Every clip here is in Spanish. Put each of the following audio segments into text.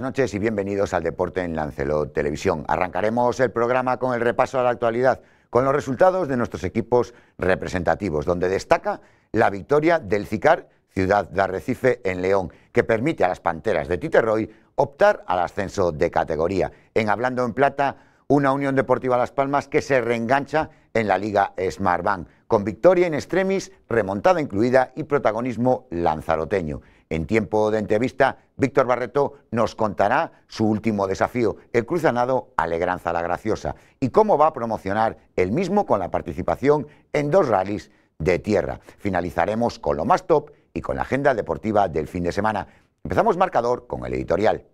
noches y bienvenidos al Deporte en Lancelot Televisión. Arrancaremos el programa con el repaso a la actualidad, con los resultados de nuestros equipos representativos, donde destaca la victoria del CICAR Ciudad de Arrecife en León, que permite a las Panteras de Titerroy optar al ascenso de categoría. En Hablando en Plata, una Unión Deportiva Las Palmas que se reengancha en la Liga Smartbank, con victoria en extremis, remontada incluida y protagonismo lanzaroteño. En tiempo de entrevista, Víctor Barreto nos contará su último desafío, el cruzanado Alegranza la Graciosa, y cómo va a promocionar el mismo con la participación en dos rallies de tierra. Finalizaremos con lo más top y con la agenda deportiva del fin de semana. Empezamos marcador con el editorial.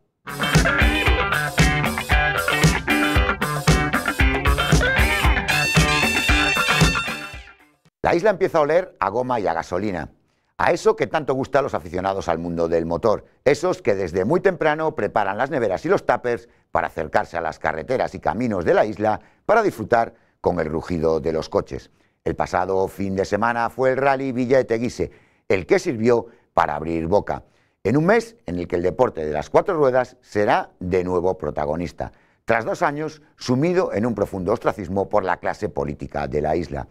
La isla empieza a oler a goma y a gasolina a eso que tanto gusta a los aficionados al mundo del motor, esos que desde muy temprano preparan las neveras y los tuppers para acercarse a las carreteras y caminos de la isla para disfrutar con el rugido de los coches. El pasado fin de semana fue el Rally Villa de Teguise, el que sirvió para abrir boca, en un mes en el que el deporte de las cuatro ruedas será de nuevo protagonista, tras dos años sumido en un profundo ostracismo por la clase política de la isla.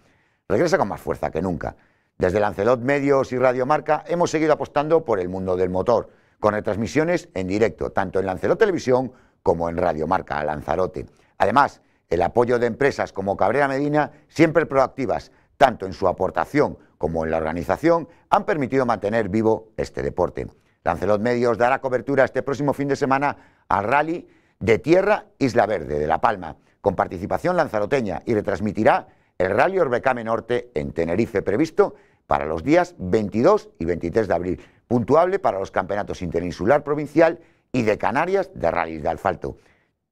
Regresa con más fuerza que nunca. Desde Lancelot Medios y Radio Marca hemos seguido apostando por el mundo del motor, con retransmisiones en directo, tanto en Lancelot Televisión como en Radio Marca Lanzarote. Además, el apoyo de empresas como Cabrera Medina, siempre proactivas, tanto en su aportación como en la organización, han permitido mantener vivo este deporte. Lancelot Medios dará cobertura este próximo fin de semana al rally de tierra Isla Verde de La Palma, con participación lanzaroteña y retransmitirá el Rally Orbecame Norte en Tenerife, previsto para los días 22 y 23 de abril, puntuable para los campeonatos interinsular provincial y de Canarias de rally de asfalto.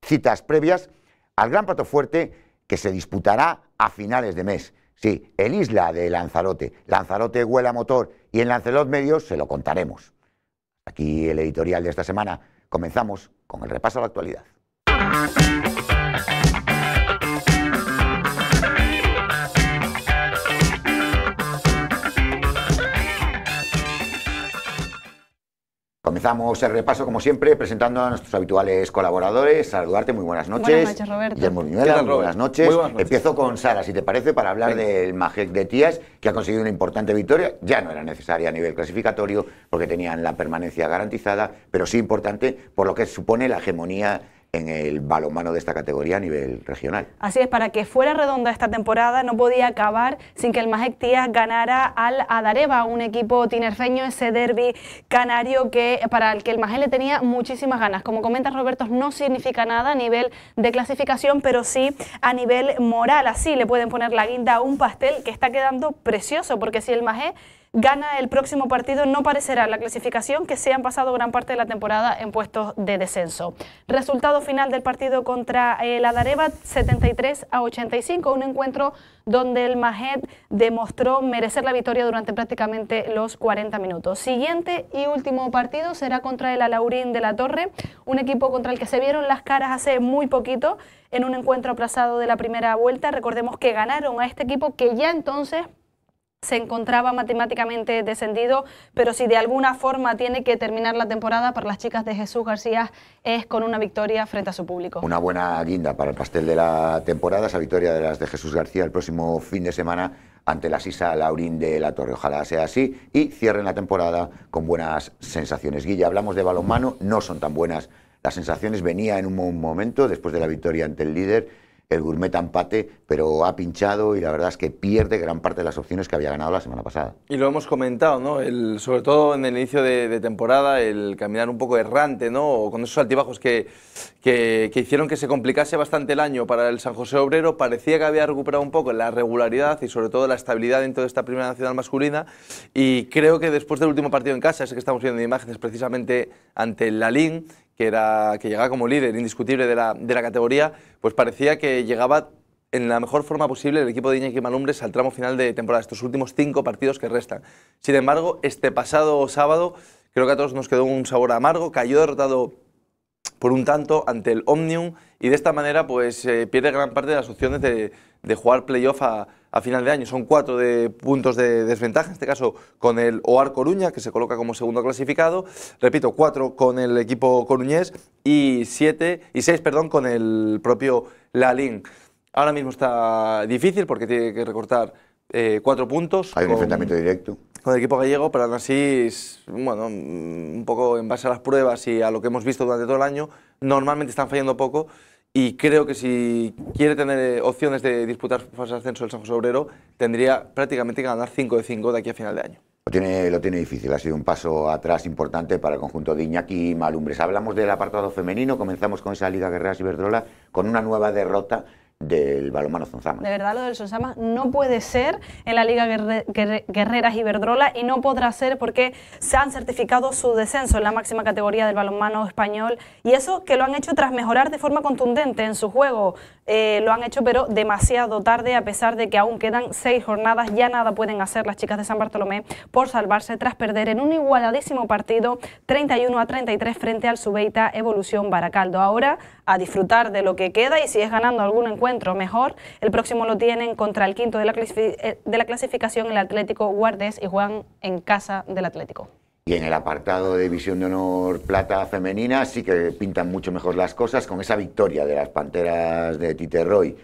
Citas previas al Gran Pato Fuerte que se disputará a finales de mes. Sí, el Isla de Lanzarote, Lanzarote Huela Motor y en Lancelot Medios se lo contaremos. Aquí el editorial de esta semana. Comenzamos con el repaso a la actualidad. Comenzamos el repaso, como siempre, presentando a nuestros habituales colaboradores. Saludarte, muy buenas noches. Buenas noches, Roberto. Guillermo muy buenas noches. Empiezo con Sara, si te parece, para hablar del Majec de Tías, que ha conseguido una importante victoria. Ya no era necesaria a nivel clasificatorio, porque tenían la permanencia garantizada, pero sí importante por lo que supone la hegemonía en el balonmano de esta categoría a nivel regional. Así es, para que fuera redonda esta temporada no podía acabar sin que el Majec Tías ganara al Adareva, un equipo tinerfeño, ese derby canario que para el que el Majé le tenía muchísimas ganas. Como comenta Roberto, no significa nada a nivel de clasificación, pero sí a nivel moral. Así le pueden poner la guinda a un pastel que está quedando precioso, porque si el Majé gana el próximo partido, no parecerá la clasificación que se han pasado gran parte de la temporada en puestos de descenso. Resultado final del partido contra el Adareva, 73 a 85, un encuentro donde el Majed demostró merecer la victoria durante prácticamente los 40 minutos. Siguiente y último partido será contra el Alaurín de la Torre, un equipo contra el que se vieron las caras hace muy poquito en un encuentro aplazado de la primera vuelta. Recordemos que ganaron a este equipo que ya entonces se encontraba matemáticamente descendido, pero si de alguna forma tiene que terminar la temporada para las chicas de Jesús García es con una victoria frente a su público. Una buena guinda para el pastel de la temporada, esa victoria de las de Jesús García el próximo fin de semana ante la Sisa Laurín de la Torre. Ojalá sea así y cierren la temporada con buenas sensaciones. Guilla, hablamos de balonmano, no son tan buenas. Las sensaciones venía en un momento después de la victoria ante el líder el Gourmet empate, pero ha pinchado y la verdad es que pierde gran parte de las opciones que había ganado la semana pasada. Y lo hemos comentado, ¿no? sobre todo en el inicio de, temporada, el caminar un poco errante, ¿no? O con esos altibajos que, que, hicieron que se complicase bastante el año para el San José Obrero, parecía que había recuperado un poco la regularidad y sobre todo la estabilidad dentro de esta primera nacional masculina. Y creo que después del último partido en casa, ese que estamos viendo imágenes precisamente ante el Lalín, que, era, que llegaba como líder indiscutible de la, categoría, pues parecía que llegaba en la mejor forma posible el equipo de Iñaki Malumbres al tramo final de temporada, estos últimos cinco partidos que restan. Sin embargo, este pasado sábado creo que a todos nos quedó un sabor amargo, cayó derrotado por un tanto ante el Omnium y de esta manera pues eh, pierde gran parte de las opciones de, de jugar playoff a, a final de año. Son cuatro de puntos de desventaja, en este caso con el OAR Coruña, que se coloca como segundo clasificado. Repito, cuatro con el equipo coruñés y, siete, y seis perdón, con el propio Lalín. Ahora mismo está difícil porque tiene que recortar eh, cuatro puntos. Hay un enfrentamiento directo. Con el equipo gallego, pero aún así, bueno, un poco en base a las pruebas y a lo que hemos visto durante todo el año, normalmente están fallando poco y creo que si quiere tener eh, opciones de disputar fase de ascenso del San José Obrero, tendría prácticamente que ganar 5 de 5 de aquí a final de año. Lo tiene, lo tiene difícil, ha sido un paso atrás importante para el conjunto de Iñaki y Malumbres. Hablamos del apartado femenino, comenzamos con esa Liga Guerreras Iberdrola, con una nueva derrota del balonmano Sonsama. De verdad, lo del Sonsama no puede ser en la Liga Guerreras Iberdrola y no podrá ser porque se han certificado su descenso en la máxima categoría del balonmano español y eso que lo han hecho tras mejorar de forma contundente en su juego. Eh, lo han hecho, pero demasiado tarde, a pesar de que aún quedan seis jornadas, ya nada pueden hacer las chicas de San Bartolomé por salvarse tras perder en un igualadísimo partido 31 a 33 frente al Subeita Evolución Baracaldo. Ahora a disfrutar de lo que queda y si es ganando algún encuentro mejor, el próximo lo tienen contra el quinto de la, eh, de la clasificación, el Atlético Guardes y juegan en casa del Atlético. Y en el apartado de División de Honor Plata Femenina sí que pintan mucho mejor las cosas con esa victoria de las Panteras de Titerroy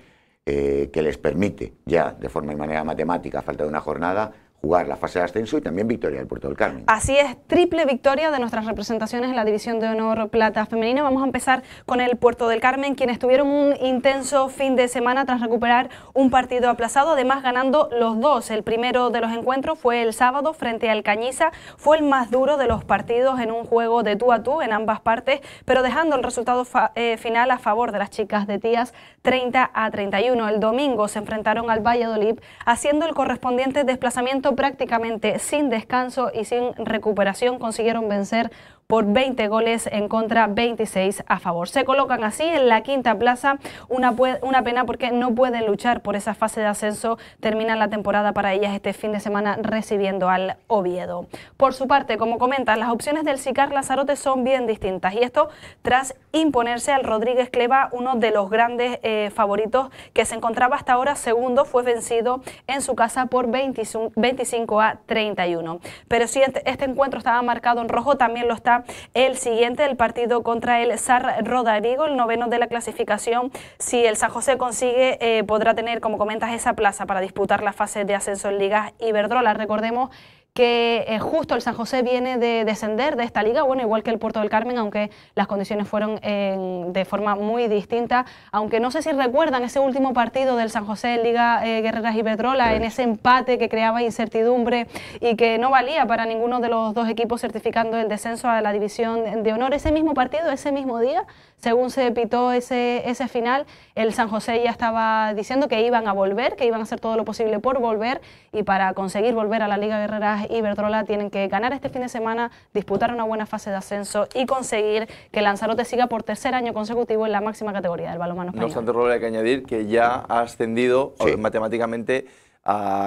eh, que les permite ya de forma y manera matemática, a falta de una jornada, jugar la fase de ascenso y también victoria del Puerto del Carmen. Así es, triple victoria de nuestras representaciones en la División de Honor Plata Femenina. Vamos a empezar con el Puerto del Carmen, quienes tuvieron un intenso fin de semana tras recuperar un partido aplazado, además ganando los dos. El primero de los encuentros fue el sábado frente al Cañiza, fue el más duro de los partidos en un juego de tú a tú en ambas partes, pero dejando el resultado eh, final a favor de las chicas de Tías 30 a 31. El domingo se enfrentaron al Valladolid haciendo el correspondiente desplazamiento prácticamente sin descanso y sin recuperación. Consiguieron vencer por 20 goles en contra, 26 a favor. Se colocan así en la quinta plaza, una, una pena porque no pueden luchar por esa fase de ascenso. termina la temporada para ellas este fin de semana recibiendo al Oviedo. Por su parte, como comentan, las opciones del Sicar Lazarote son bien distintas y esto tras imponerse al Rodríguez Cleva, uno de los grandes eh, favoritos que se encontraba hasta ahora segundo, fue vencido en su casa por 25 a 31. Pero si este, este encuentro estaba marcado en rojo, también lo está el siguiente, el partido contra el Sar Rodarigo, el noveno de la clasificación. Si el San José consigue, eh, podrá tener, como comentas, esa plaza para disputar la fase de ascenso en Ligas Iberdrola. Recordemos que eh, justo el San José viene de descender de esta liga, bueno, igual que el Puerto del Carmen, aunque las condiciones fueron de forma muy distinta, aunque no sé si recuerdan ese último partido del San José en Liga eh, Guerreras y Petrola, en ese empate que creaba incertidumbre y que no valía para ninguno de los dos equipos certificando el descenso a la división de honor, ese mismo partido, ese mismo día, según se pitó ese, ese final, el San José ya estaba diciendo que iban a volver, que iban a hacer todo lo posible por volver y para conseguir volver a la Liga Guerreras Iberdrola tienen que ganar este fin de semana, disputar una buena fase de ascenso y conseguir que Lanzarote siga por tercer año consecutivo en la máxima categoría del balonmano español. No obstante, hay que añadir que ya ha ascendido eh, matemáticamente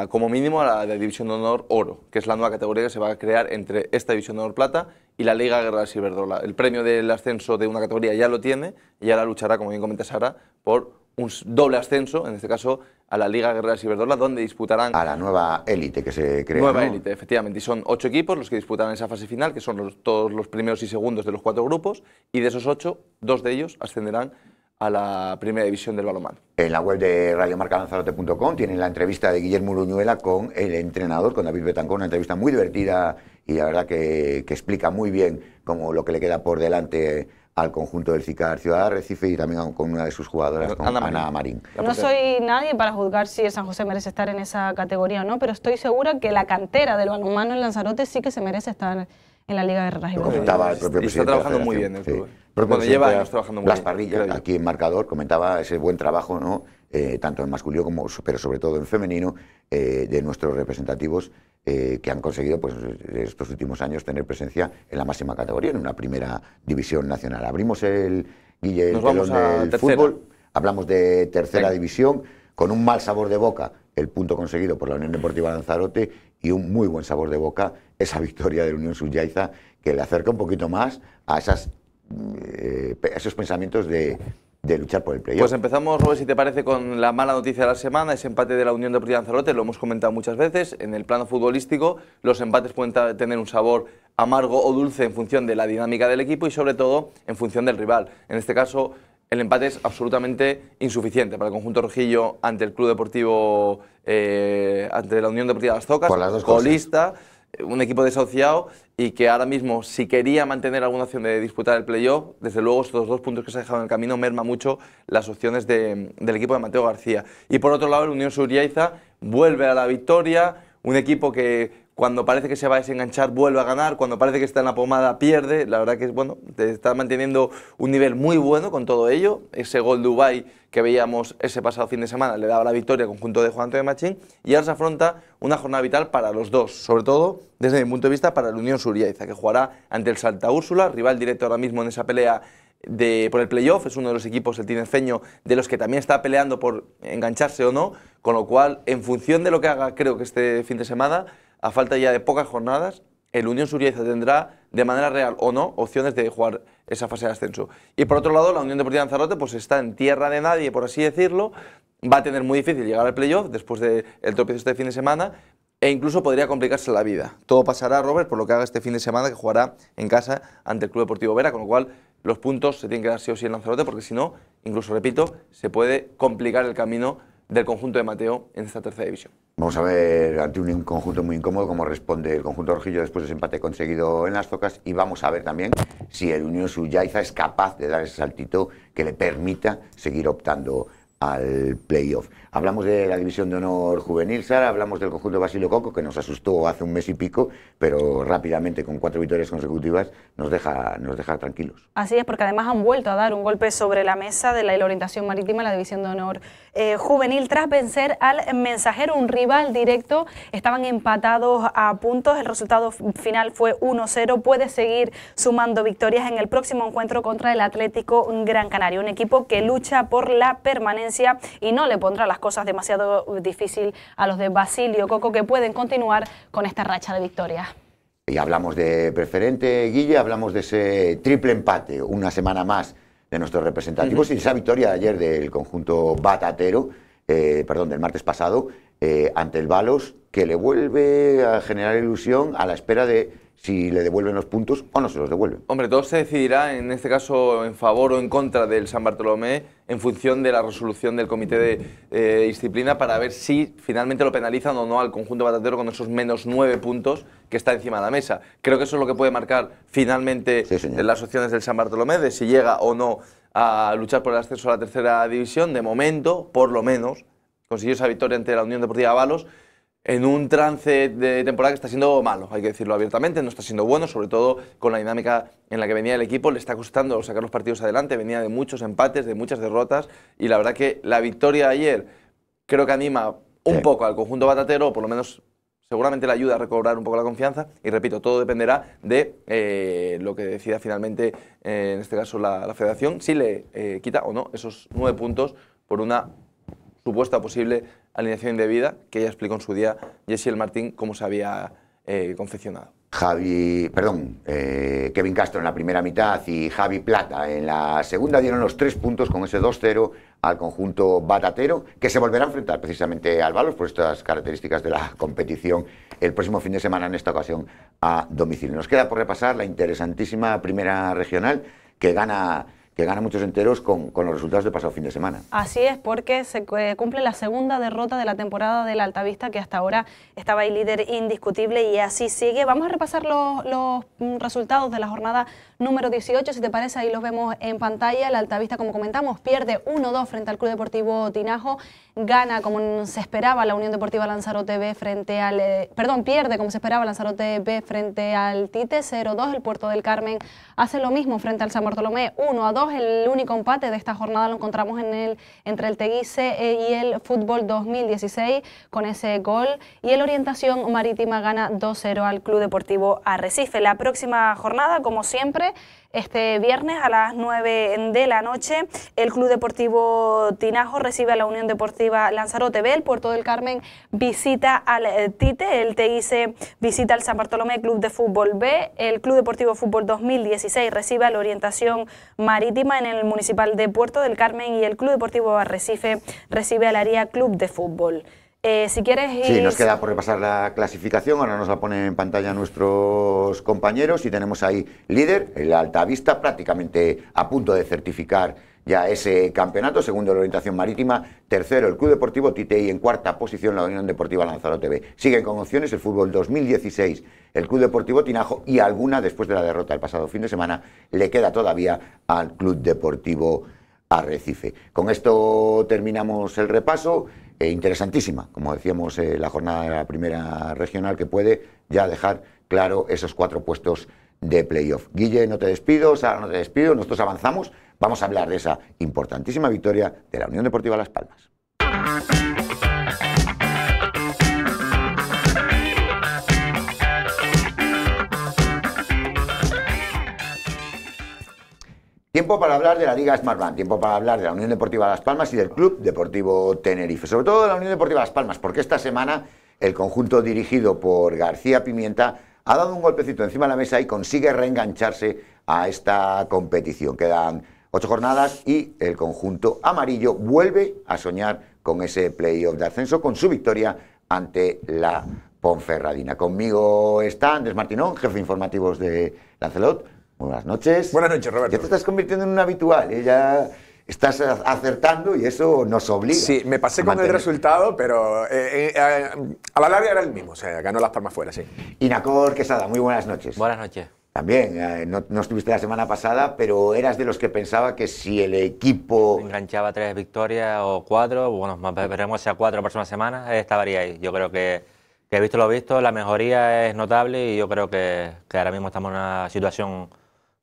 como mínimo a la División de Honor Oro, que es la nueva categoría que se va a crear entre esta División de Honor Plata y la Liga Guerreras Iberdrola. El premio del ascenso de una categoría ya lo tiene y ahora luchará, como bien comenta Sara, por un doble ascenso, en este caso a la Liga Guerrera Ciberdorla, donde disputarán... A la nueva élite que se crea. Nueva élite, efectivamente. Y son ocho equipos los que disputarán esa fase final, que son todos los primeros y segundos de los cuatro grupos, y de esos ocho, dos de ellos ascenderán a la primera división del balonmano. En la web de radiomarcalanzarote.com tienen la entrevista de Guillermo Luñuela con el entrenador, con David Betancón, una entrevista muy divertida y la verdad que, explica muy bien lo que le queda por delante al conjunto del CICAR Ciudad Recife y también con una de sus jugadoras, con Ana Marín. No soy nadie para juzgar si el San José merece estar en esa categoría o no, pero estoy segura que la cantera del humano en Lanzarote sí que se merece estar en la Liga de Rajoy. Comentaba el propio presidente. Está trabajando muy bien. El club. Cuando lleva muy las parrillas, aquí en Marcador, comentaba ese buen trabajo, ¿no? Eh, tanto en masculino como, pero sobre todo en femenino, eh, de nuestros representativos eh, que han conseguido pues, estos últimos años tener presencia en la máxima categoría, en una primera división nacional. Abrimos el, Guille, el del fútbol, hablamos de tercera división, con un mal sabor de boca el punto conseguido por la Unión Deportiva Lanzarote y un muy buen sabor de boca esa victoria de la Unión Subyaiza que le acerca un poquito más a esas, eh, esos pensamientos de de luchar por el playoff. Pues empezamos, si te parece, con la mala noticia de la semana, ese empate de la Unión Deportiva Lanzarote, lo hemos comentado muchas veces, en el plano futbolístico los empates pueden tener un sabor amargo o dulce en función de la dinámica del equipo y sobre todo en función del rival. En este caso, el empate es absolutamente insuficiente para el conjunto rojillo ante el Club Deportivo, eh, ante la Unión Deportiva Las Tocas, colista. Cosas un equipo desahuciado y que ahora mismo, si quería mantener alguna opción de disputar el playoff, desde luego estos dos puntos que se han dejado en el camino merma mucho las opciones del equipo de Mateo García. Y por otro lado, el Unión Suriaiza vuelve a la victoria, un equipo que cuando parece que se va a desenganchar vuelve a ganar, cuando parece que está en la pomada pierde, la verdad que es bueno, está manteniendo un nivel muy bueno con todo ello, ese gol de Dubai que veíamos ese pasado fin de semana le daba la victoria al conjunto de Juan Antonio Machín y ahora se afronta una jornada vital para los dos, sobre todo desde mi punto de vista para el Unión Suriaiza, que jugará ante el Salta Úrsula, rival directo ahora mismo en esa pelea de, por el playoff, es uno de los equipos, el tinerfeño, de los que también está peleando por engancharse o no, con lo cual, en función de lo que haga, creo que este fin de semana, a falta ya de pocas jornadas, el Unión Surieza tendrá de manera real o no opciones de jugar esa fase de ascenso. Y por otro lado, la Unión Deportiva de Lanzarote pues está en tierra de nadie, por así decirlo, va a tener muy difícil llegar al playoff después del de este fin de semana e incluso podría complicarse la vida. Todo pasará, Robert, por lo que haga este fin de semana que jugará en casa ante el Club Deportivo Vera, con lo cual los puntos se tienen que dar sí o sí en Lanzarote porque si no, incluso repito, se puede complicar el camino del conjunto de Mateo en esta tercera división. Vamos a ver ante un conjunto muy incómodo cómo responde el conjunto rojillo después de empate conseguido en las tocas y vamos a ver también si el Unión Suyaiza es capaz de dar ese saltito que le permita seguir optando al playoff. Hablamos de la División de Honor Juvenil, Sara, hablamos del conjunto de Basilio Coco, que nos asustó hace un mes y pico, pero rápidamente con cuatro victorias consecutivas nos deja, nos deja tranquilos. Así es, porque además han vuelto a dar un golpe sobre la mesa de la, orientación marítima, la División de Honor eh, Juvenil, tras vencer al mensajero, un rival directo. Estaban empatados a puntos, el resultado final fue 1-0. Puede seguir sumando victorias en el próximo encuentro contra el Atlético Gran Canaria, un equipo que lucha por la permanencia y no le pondrá las cosas demasiado difícil a los de Basilio Coco que pueden continuar con esta racha de victorias. Y hablamos de preferente, Guille, hablamos de ese triple empate, una semana más de nuestros representativos y esa victoria de ayer del conjunto batatero, eh, perdón, del martes pasado, eh, ante el Balos, que le vuelve a generar ilusión a la espera de si le devuelven los puntos o no se los devuelven. Hombre, todo se decidirá, en este caso, en favor o en contra del San Bartolomé, en función de la resolución del Comité de eh, Disciplina para ver si finalmente lo penalizan o no al conjunto batatero con esos menos nueve puntos que está encima de la mesa. Creo que eso es lo que puede marcar finalmente las opciones del San Bartolomé, de si llega o no a luchar por el ascenso a la tercera división. De momento, por lo menos, consiguió esa victoria ante la Unión Deportiva Avalos en un trance de temporada que está siendo malo, hay que decirlo abiertamente, no está siendo bueno, sobre todo con la dinámica en la que venía el equipo, le está costando sacar los partidos adelante, venía de muchos empates, de muchas derrotas, y la verdad que la victoria de ayer creo que anima un poco al conjunto batatero, por lo menos seguramente le ayuda a recobrar un poco la confianza y repito, todo dependerá de eh, lo que decida finalmente, eh, en este caso la, federación, si le eh, quita o no esos nueve puntos por una supuesta posible alineación indebida, que ya explicó en su día El Martín cómo se había eh, confeccionado. Javi, perdón, eh, Kevin Castro en la primera mitad y Javi Plata en la segunda dieron los tres puntos con ese 2-0 al conjunto batatero, que se volverá a enfrentar precisamente al Balos por estas características de la competición el próximo fin de semana, en esta ocasión a domicilio. Nos queda por repasar la interesantísima primera regional que gana que gana muchos enteros con, los resultados del pasado fin de semana. Así es, porque se eh, cumple la segunda derrota de la temporada del Altavista, que hasta ahora estaba el líder indiscutible y así sigue. Vamos a repasar los, mm, resultados de la jornada número 18, si te parece, ahí los vemos en pantalla. El Altavista, como comentamos, pierde 1-2 frente al Club Deportivo Tinajo, gana como se esperaba la Unión Deportiva Lanzarote B frente al... Eh, perdón, pierde como se esperaba Lanzarote B frente al Tite, 0-2 el Puerto del Carmen hace lo mismo frente al San Bartolomé, 1 a 2. El único empate de esta jornada lo encontramos en el, entre el Teguise y el Fútbol 2016 con ese gol. Y el Orientación Marítima gana 2-0 al Club Deportivo Arrecife. La próxima jornada, como siempre, este viernes a las 9 de la noche, el Club Deportivo Tinajo recibe a la Unión Deportiva Lanzarote B, el Puerto del Carmen visita al eh, Tite, el TIC visita al San Bartolomé Club de Fútbol B, el Club Deportivo Fútbol 2016 recibe a la Orientación Marítima en el Municipal de Puerto del Carmen y el Club Deportivo Arrecife recibe al Área Club de Fútbol. Eh, si quieres Sí, nos queda por repasar la clasificación, ahora nos la ponen en pantalla nuestros compañeros y tenemos ahí líder, el Altavista, prácticamente a punto de certificar ya ese campeonato, segundo la orientación marítima, tercero el Club Deportivo Tite y en cuarta posición la Unión Deportiva Lanzarote B. Siguen con opciones el fútbol 2016, el Club Deportivo Tinajo y alguna después de la derrota del pasado fin de semana le queda todavía al Club Deportivo Arrecife. Con esto terminamos el repaso. Eh, interesantísima, como decíamos, eh, la jornada de la primera regional, que puede ya dejar claro esos cuatro puestos de playoff. Guille, no te despido, Sara, no te despido, nosotros avanzamos, vamos a hablar de esa importantísima victoria de la Unión Deportiva Las Palmas. Tiempo para hablar de la Liga Smartbank, tiempo para hablar de la Unión Deportiva Las Palmas y del Club Deportivo Tenerife. Sobre todo de la Unión Deportiva Las Palmas, porque esta semana el conjunto dirigido por García Pimienta ha dado un golpecito encima de la mesa y consigue reengancharse a esta competición. Quedan ocho jornadas y el conjunto amarillo vuelve a soñar con ese playoff de ascenso, con su victoria ante la Ponferradina. Conmigo está Andrés Martinón, jefe de informativos de Lancelot. Buenas noches. Buenas noches, Roberto. Ya te estás convirtiendo en un habitual, ¿eh? ya estás acertando y eso nos obliga. Sí, me pasé con el resultado, pero eh, eh, a la larga era el mismo, o sea, ganó las palmas fuera, sí. Inacor Quesada, muy buenas noches. Buenas noches. También, no, estuviste la semana pasada, pero eras de los que pensaba que si el equipo... Enganchaba tres victorias o cuatro, bueno, veremos si a cuatro la una semana, estaría ahí. Yo creo que, he visto lo visto, la mejoría es notable y yo creo que, que ahora mismo estamos en una situación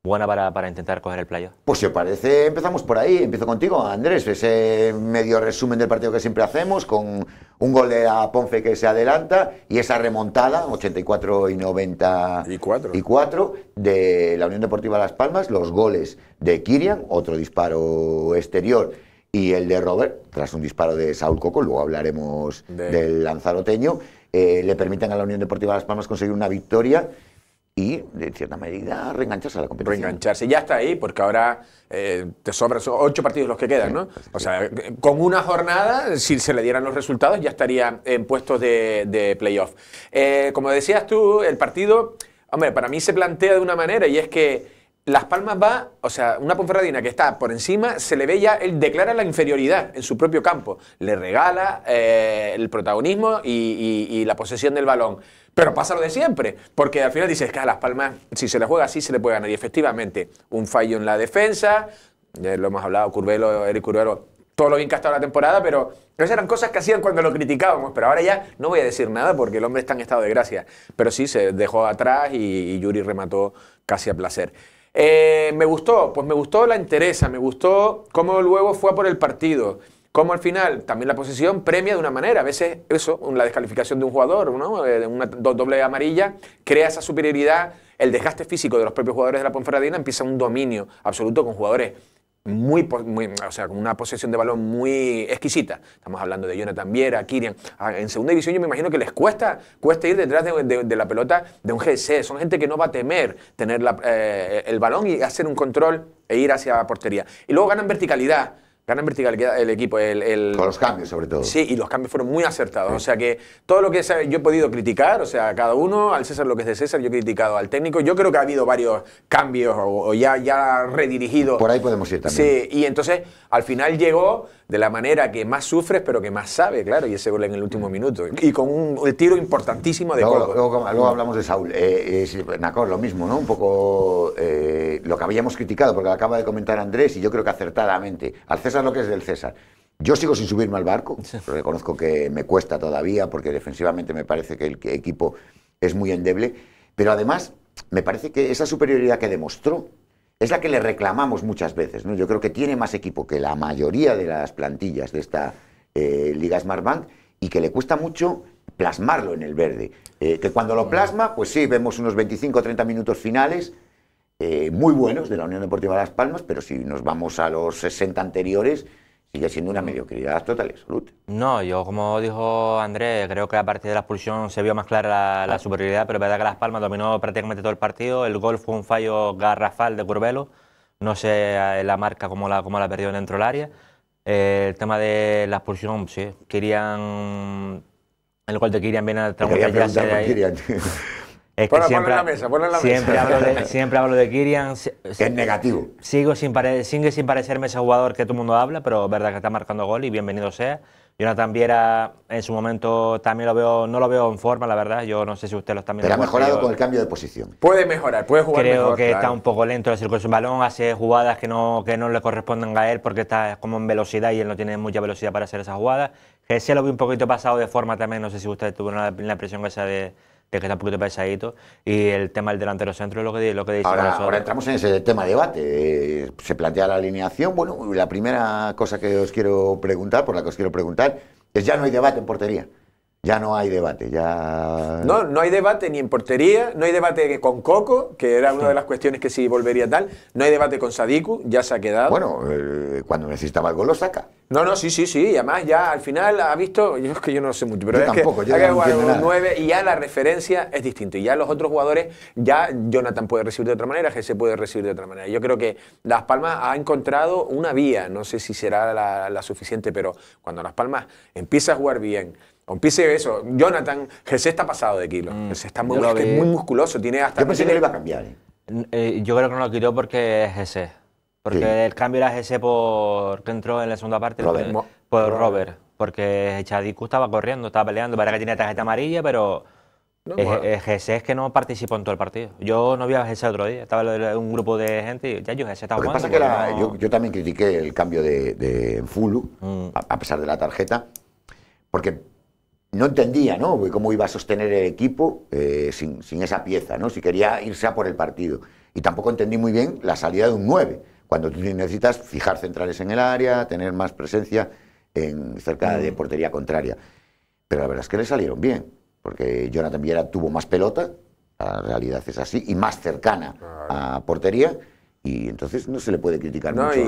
buena para, intentar coger el playo. Pues si os parece, empezamos por ahí. Empiezo contigo, Andrés. Ese medio resumen del partido que siempre hacemos, con un gol de Ponfe que se adelanta y esa remontada, 84 y 90 y 4. y de la Unión Deportiva Las Palmas, los goles de Kirian, otro disparo exterior. Y el de Robert, tras un disparo de Saúl Coco, luego hablaremos del lanzaroteño, eh, le permiten a la Unión Deportiva Las Palmas conseguir una victoria y, de cierta medida, reengancharse a la competición. Reengancharse, ya está ahí, porque ahora eh, te sobran ocho partidos los que quedan, ¿no? O sea, con una jornada, si se le dieran los resultados, ya estaría en puestos de, de playoff. Eh, como decías tú, el partido, hombre, para mí se plantea de una manera y es que las Palmas va, o sea, una Ponferradina que está por encima, se le ve ya, él declara la inferioridad en su propio campo, le regala eh, el protagonismo y, la posesión del balón. Pero pasa lo de siempre, porque al final dices que a Las Palmas, si se le juega así, se le puede ganar. Y efectivamente, un fallo en la defensa, lo hemos hablado, Curvelo, Eric Curvelo, todo lo bien que ha estado la temporada, pero esas eran cosas que hacían cuando lo criticábamos. Pero ahora ya no voy a decir nada porque el hombre está en estado de gracia. Pero sí, se dejó atrás y Yuri remató casi a placer. Eh, me gustó, pues me gustó la entereza, me gustó cómo luego fue por el partido, cómo al final también la posición premia de una manera. A veces eso, la descalificación de un jugador, ¿no? Eh, una doble amarilla, crea esa superioridad, el desgaste físico de los propios jugadores de la Ponferradina empieza un dominio absoluto con jugadores muy, o sea, con una posesión de balón muy exquisita. Estamos hablando de Jonathan Viera, Kirian. Ah, en segunda división yo me imagino que les cuesta, cuesta ir detrás de, la pelota de un GC. Son gente que no va a temer tener eh, el balón y hacer un control e ir hacia la portería. Y luego ganan verticalidad. Gana en vertical el equipo. El, Con los cambios, sobre todo. Sí, y los cambios fueron muy acertados. O sea que todo lo que yo he podido criticar, o sea, cada uno, al César lo que es de César, yo he criticado al técnico. Yo creo que ha habido varios cambios o, o ya, ya redirigido. Por ahí podemos ir también. Sí, y entonces al final llegó de la manera que más sufres, pero que más sabe, claro, y ese gol en el último mm. minuto. Y con un tiro importantísimo de luego, Luego, hablamos de Saúl. Eh, eh, Nacor, lo mismo, ¿no? Un poco eh, lo que habíamos criticado, porque lo acaba de comentar Andrés, y yo creo que acertadamente. Al César lo que es del César. Yo sigo sin subirme al barco, reconozco que me cuesta todavía, porque defensivamente me parece que el equipo es muy endeble, pero además me parece que esa superioridad que demostró es la que le reclamamos muchas veces. ¿no? Yo creo que tiene más equipo que la mayoría de las plantillas de esta eh, Liga Smart Bank y que le cuesta mucho plasmarlo en el verde. Eh, que cuando lo plasma, pues sí, vemos unos 25 o 30 minutos finales eh, muy buenos de la Unión Deportiva de Las Palmas, pero si nos vamos a los 60 anteriores, sigue siendo una mediocridad total y absoluta. No, yo como dijo Andrés, creo que a partir de la expulsión se vio más clara la, ah. superioridad, pero es verdad que Las Palmas dominó prácticamente todo el partido. El gol fue un fallo garrafal de Curvelo, no sé eh, la marca como la, la perdió dentro del área. Eh, el tema de la expulsión, sí, querían... El gol de Kirian viene a... Es que siempre, la mesa, la siempre, mesa. Hablo de, siempre hablo de Kirian. es negativo. Sigo sin, sigue sin parecerme ese jugador que todo el mundo habla, pero es verdad que está marcando gol y bienvenido sea. Jonathan Viera en su momento también lo veo, no lo veo en forma, la verdad. Yo no sé si usted lo está mirando. Pero ha mejorado con el cambio de posición. Puede mejorar, puede jugar Creo que está un poco lento decir con su balón, hace jugadas que no, que no le corresponden a él porque está como en velocidad y él no tiene mucha velocidad para hacer esas jugadas. Que se lo vi un poquito pasado de forma también, no sé si usted tuvo una, la impresión esa de que está un poquito pesadito. Y el tema del delantero centro es lo que, lo que dice ahora, entramos en ese tema de debate. Eh, se plantea la alineación. Bueno, la primera cosa que os quiero preguntar, por la que os quiero preguntar, es ya no hay debate en portería ya no hay debate, ya... No, no hay debate ni en portería, no hay debate con Coco, que era una de las cuestiones que sí volvería tal, no hay debate con Sadiku, ya se ha quedado. Bueno, eh, cuando necesitaba gol lo saca. No, no, sí, sí, sí, y además ya al final ha visto, yo es que yo no sé mucho, pero tampoco, y ya la referencia es distinta, y ya los otros jugadores, ya Jonathan puede recibir de otra manera, se puede recibir de otra manera. Yo creo que Las Palmas ha encontrado una vía, no sé si será la, la suficiente, pero cuando Las Palmas empieza a jugar bien, con eso. Jonathan, Jesse está pasado de kilos, mm. está muy, musculoso. Tiene hasta. Yo pensé que le iba a cambiar. ¿eh? Eh, yo creo que no lo quitó porque es Jesse. Porque el cambio era Jesse por que entró en la segunda parte por, Robert. Porque Chadiku estaba corriendo, estaba peleando. para que tiene tarjeta amarilla, pero. No, es, que no participó en todo el partido. Yo no vi a Jesse otro día. Estaba un grupo de gente y ya yo Jesse estaba yo, también critiqué el cambio de, Fulu, mm. a, pesar de la tarjeta, porque no entendía ¿no? cómo iba a sostener el equipo eh, sin, esa pieza, ¿no? si quería irse a por el partido. Y tampoco entendí muy bien la salida de un 9, cuando tú necesitas fijar centrales en el área, tener más presencia en, cerca de mm. portería contraria. Pero la verdad es que le salieron bien, porque Jonathan Viera tuvo más pelota, la realidad es así, y más cercana a portería y entonces no se le puede criticar mucho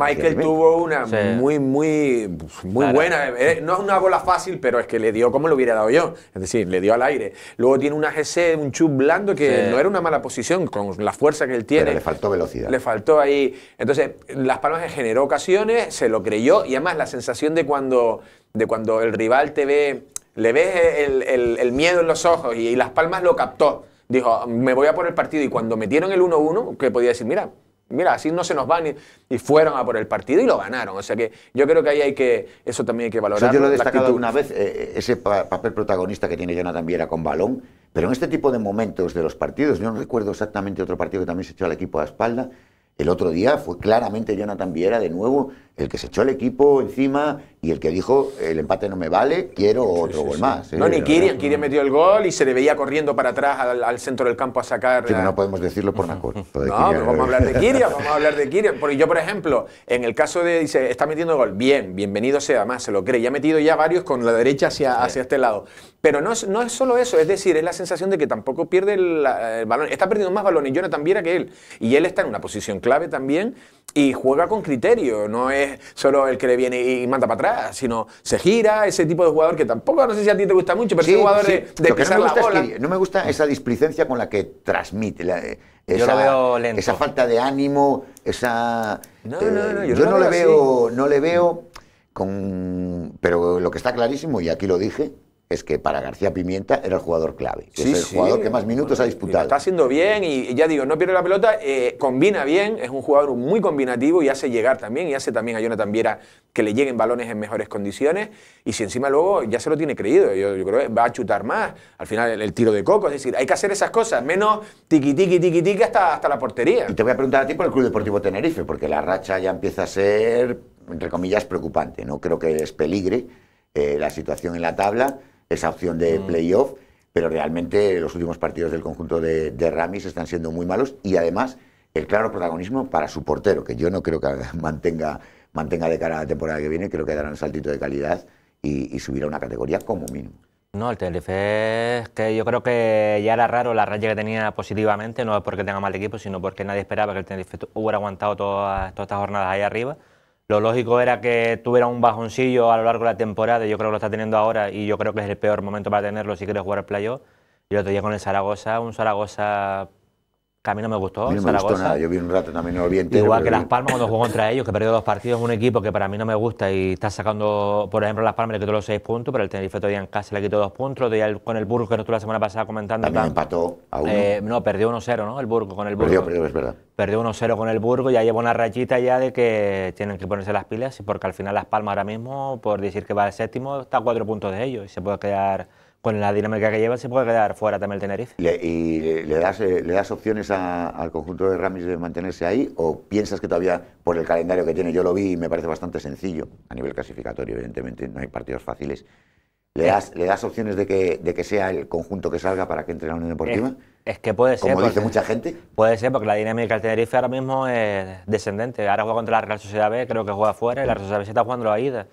Michael tuvo una muy muy muy buena eh, no es una bola fácil pero es que le dio como lo hubiera dado yo es decir le dio al aire luego tiene una AGC, un chup blando que no era una mala posición con la fuerza que él tiene le faltó velocidad le faltó ahí entonces las palmas generó ocasiones se lo creyó y además la sensación de cuando de cuando el rival te ve le ves el, miedo en los ojos y las palmas lo captó dijo, me voy a por el partido. Y cuando metieron el 1-1, que podía decir, mira, mira, así no se nos van. Y, fueron a por el partido y lo ganaron. O sea que yo creo que ahí hay que, eso también hay que valorar. yo lo he destacado una vez, eh, eh, ese papel protagonista que tiene Jonathan Viera con balón. Pero en este tipo de momentos de los partidos, yo no recuerdo exactamente otro partido que también se echó al equipo a la espalda. El otro día fue claramente Jonathan Viera de nuevo el que se echó al equipo encima y el que dijo, el empate no me vale, quiero otro gol más. no, ni Kirian. Kirian metió el gol y se le veía corriendo para atrás al, centro del campo a sacar. pero no podemos decirlo por Nacor. no, pero vamos a hablar de Kiria vamos a hablar de Kirian. Porque yo, por ejemplo, en el caso de, dice, está metiendo gol, bien, bienvenido sea, más se lo cree. y ha metido ya varios con la derecha hacia, hacia este lado. Pero no es, no es solo eso, es decir, es la sensación de que tampoco pierde el, balón. Está perdiendo más balones también Viera que él. Y él está en una posición clave también y juega con criterio. No es solo el que le viene y manda para atrás sino se gira, ese tipo de jugador que tampoco, no sé si a ti te gusta mucho, pero sí, un jugador de, de no la bola. no me gusta esa displicencia con la que transmite. Eh, esa, falta de ánimo, esa... Eh, yo, no, le veo, no le veo con... Pero lo que está clarísimo, y aquí lo dije, es que para García Pimienta era el jugador clave. es el jugador que más minutos ha disputado. está haciendo bien y ya digo, no pierde la pelota, eh, combina bien, es un jugador muy combinativo y hace llegar también y hace también a Jonathan Viera que le lleguen balones en mejores condiciones y si encima luego ya se lo tiene creído, yo, creo que va a chutar más, al final el, tiro de coco, es decir, hay que hacer esas cosas, menos tiqui tiqui tiqui tiqui hasta, hasta la portería. Y te voy a preguntar a ti por el Club Deportivo Tenerife, porque la racha ya empieza a ser, entre comillas, preocupante, no creo que es peligre eh, la situación en la tabla esa opción de mm. playoff, pero realmente los últimos partidos del conjunto de, Ramis están siendo muy malos y además el claro protagonismo para su portero, que yo no creo que mantenga, mantenga de cara a la temporada que viene, creo que dará un saltito de calidad y, subirá una categoría como mínimo. No, el Tenerife es que yo creo que ya era raro la raya que tenía positivamente, no es porque tenga mal equipo, sino porque nadie esperaba que el Tenerife hubiera aguantado todas, todas estas jornadas ahí arriba. Lo lógico era que tuviera un bajoncillo a lo largo de la temporada, yo creo que lo está teniendo ahora y yo creo que es el peor momento para tenerlo si quieres jugar el playoff. Y el otro día con el Zaragoza, un Zaragoza que a mí no me gustó. A no yo vi un rato, también no lo vi Igual que Las Palmas cuando jugó contra ellos, que perdió dos partidos, un equipo que para mí no me gusta y está sacando, por ejemplo, Las Palmas le quitó los seis puntos, pero el Tenerife todavía en casa le quitó dos puntos, con el burgo que no tú la semana pasada comentando. También empató a uno. Eh, no, perdió 1-0, ¿no? El burgo con el burgo Perdió, perdió, es verdad. Perdió 1-0 con el Burgos, ya lleva una rayita ya de que tienen que ponerse las pilas, porque al final Las Palmas ahora mismo, por decir que va al séptimo, está a cuatro puntos de ellos y se puede quedar con la dinámica que lleva se puede quedar fuera también el Tenerife. ¿Y le, das, eh, le das opciones al conjunto de Ramis de mantenerse ahí o piensas que todavía por el calendario que tiene, yo lo vi y me parece bastante sencillo a nivel clasificatorio, evidentemente no hay partidos fáciles, ¿le eh. das, ¿le das opciones de que, de que sea el conjunto que salga para que entre la Unión Deportiva? Es que puede ser. Como dice mucha gente. Puede ser, porque la dinámica del Tenerife ahora mismo es descendente. Ahora juega contra la Real Sociedad B, creo que juega fuera, y la Real Sociedad B se está jugando la ida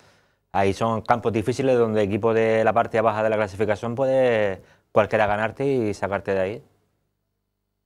ahí son campos difíciles donde el equipo de la parte baja de la clasificación puede cualquiera ganarte y sacarte de ahí.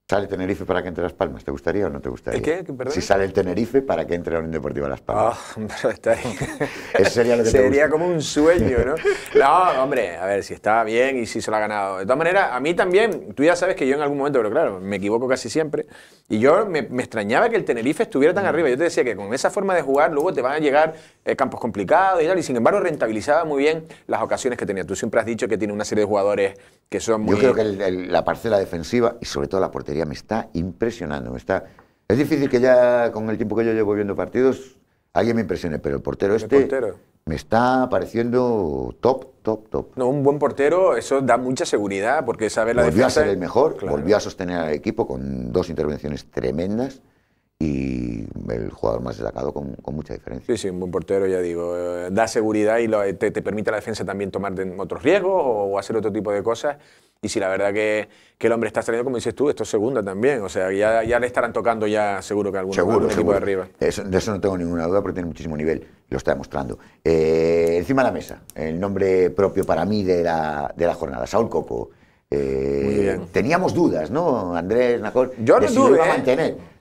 Sale Tenerife para que entre Las Palmas, ¿te gustaría o no te gustaría? ¿Qué? ¿Perdón? Si sale el Tenerife para que entre la Unión Deportiva Las Palmas. Oh, pero está Eso sería lo que Sería como un sueño, ¿no? No, hombre, a ver, si está bien y si se lo ha ganado. De todas maneras, a mí también, tú ya sabes que yo en algún momento, pero claro, me equivoco casi siempre, y yo me, extrañaba que el Tenerife estuviera tan mm. arriba. Yo te decía que con esa forma de jugar luego te van a llegar eh, campos complicados y tal, y sin embargo rentabilizaba muy bien las ocasiones que tenía. Tú siempre has dicho que tiene una serie de jugadores que son muy... Yo creo que la parcela defensiva y sobre todo la portería me está impresionando. está... Es difícil que ya con el tiempo que yo llevo viendo partidos alguien me impresione, pero el portero este me está pareciendo top, top, top. No, un buen portero, eso da mucha seguridad porque sabe la defensa. Volvió a ser el mejor, volvió a sostener al equipo con dos intervenciones tremendas y el jugador más destacado con, mucha diferencia. Sí, sí, un buen portero, ya digo. Eh, da seguridad y eh, te, permite a la defensa también tomar otros riesgos o, hacer otro tipo de cosas. Y si la verdad que, que, el hombre está saliendo, como dices tú, esto es segunda también. O sea, ya, le estarán tocando ya seguro que algún, seguro. equipo de arriba. Eso, de eso no tengo ninguna duda porque tiene muchísimo nivel, lo está demostrando. Eh, encima de la mesa, el nombre propio para mí de la, de la jornada, Saúl Coco. teníamos dudas, ¿no? Andrés, Nacol? Yo no dudo lo mantener.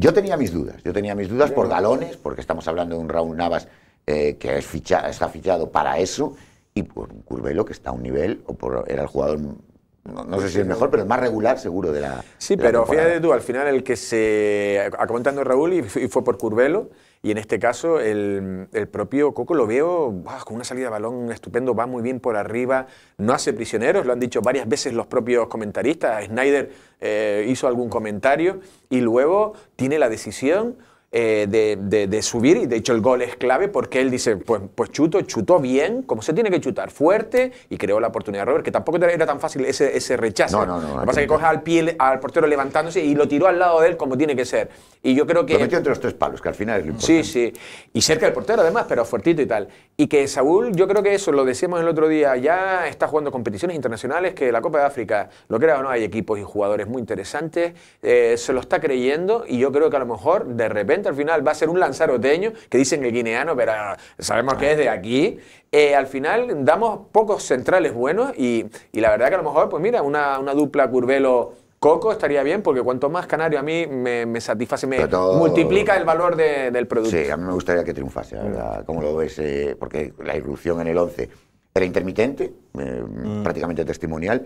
Yo tenía mis dudas, yo tenía mis dudas por galones, porque estamos hablando de un Raúl Navas eh, que está fichado para eso, y por un Curvelo que está a un nivel, o era el jugador no, sé si es mejor, pero el más regular seguro de la. Sí, pero fíjate tú, al final el que se. Comentando Raúl y, fue por Curvelo, y en este caso, el, propio Coco lo veo con una salida de balón estupendo, va muy bien por arriba, no hace prisioneros, lo han dicho varias veces los propios comentaristas. Snyder eh, hizo algún comentario y luego tiene la decisión eh, de, subir y de hecho el gol es clave porque él dice, pues, pues chuto, chutó bien, como se tiene que chutar, fuerte y creó la oportunidad de Robert, que tampoco era tan fácil ese, rechazo. No, no, no. Lo pasa que coge al pie al portero levantándose y lo tiró al lado de él como tiene que ser. Y yo creo que... Lo metió entre los tres palos, que al final es Sí, sí. Y cerca del portero además, pero fuertito y tal. Y que Saúl, yo creo que eso, lo decíamos el otro día, ya está jugando competiciones internacionales, que la Copa de África, lo crea o no, hay equipos y jugadores muy interesantes, eh, se lo está creyendo y yo creo que a lo mejor de repente al final va a ser un lanzaroteño, que dicen el guineano, pero sabemos que es de aquí. Eh, al final damos pocos centrales buenos y, la verdad que a lo mejor, pues mira, una, una dupla Curvelo. Coco estaría bien porque cuanto más canario a mí me, satisface, me multiplica el valor del producto. Sí, a mí me gustaría que triunfase, la verdad. Mm. lo ves? Eh, porque la irrupción en el 11 era intermitente, eh, mm. prácticamente testimonial,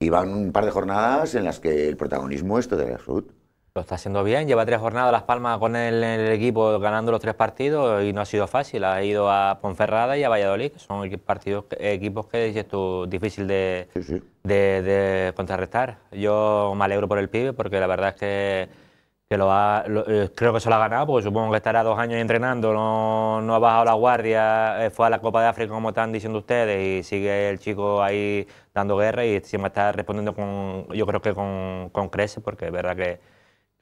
y van un par de jornadas en las que el protagonismo es de la salud lo está haciendo bien, lleva tres jornadas Las Palmas con el, equipo ganando los tres partidos y no ha sido fácil. Ha ido a Ponferrada y a Valladolid, que son equipos que es difícil de, contrarrestar. Yo me alegro por el pibe porque la verdad es que, lo, eh, creo que se lo ha ganado, porque supongo que estará dos años entrenando, no, no ha bajado la guardia, eh, fue a la Copa de África como están diciendo ustedes y sigue el chico ahí dando guerra y siempre está respondiendo con, yo creo que con, crece, porque es verdad que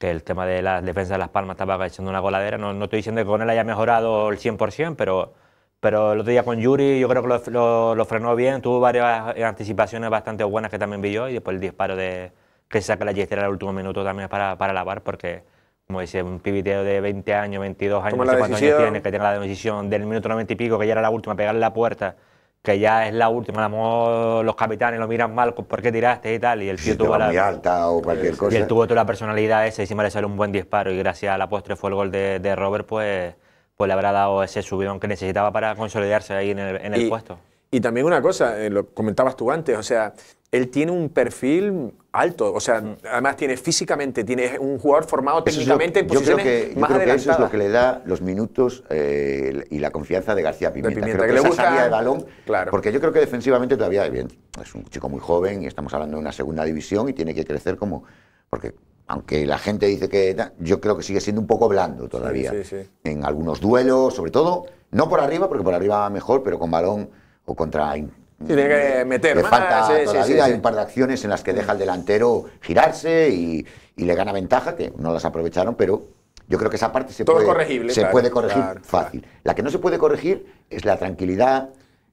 que el tema de la defensa de Las Palmas estaba echando una goladera. No, no estoy diciendo que con él haya mejorado el 100%, pero, pero el otro día con Yuri yo creo que lo, frenó bien, tuvo varias anticipaciones bastante buenas que también vi yo y después el disparo de que saca la yestera al último minuto también para, lavar porque, como dice, un pibiteo de 20 años, 22 años, no tiene, que tenga la decisión del minuto 90 y pico, que ya era la última, pegarle la puerta que ya es la última, los capitanes lo miran mal por qué tiraste y tal, y el tío tuvo la, o Y él tuvo toda la personalidad esa, encima le sale un buen disparo y gracias a la postre fue el gol de, Robert, pues, pues le habrá dado ese subidón que necesitaba para consolidarse ahí en el, puesto. Y también una cosa, eh, lo comentabas tú antes, o sea, él tiene un perfil alto, o sea, mm. además tiene físicamente, tiene un jugador formado técnicamente en posiciones yo creo que, yo creo que eso es lo que le da los minutos eh, y la confianza de García Pimienta. creo que, le gusta de balón, porque yo creo que defensivamente todavía bien, es un chico muy joven y estamos hablando de una segunda división y tiene que crecer como porque aunque la gente dice que yo creo que sigue siendo un poco blando todavía en algunos duelos, sobre todo no por arriba porque por arriba va mejor, pero con balón contra tiene que meter le Falta Hay un par de acciones en las que deja al delantero girarse y, le gana ventaja, que no las aprovecharon, pero yo creo que esa parte se, Todo puede, corregible, se puede corregir fácil. La que no se puede corregir es la tranquilidad,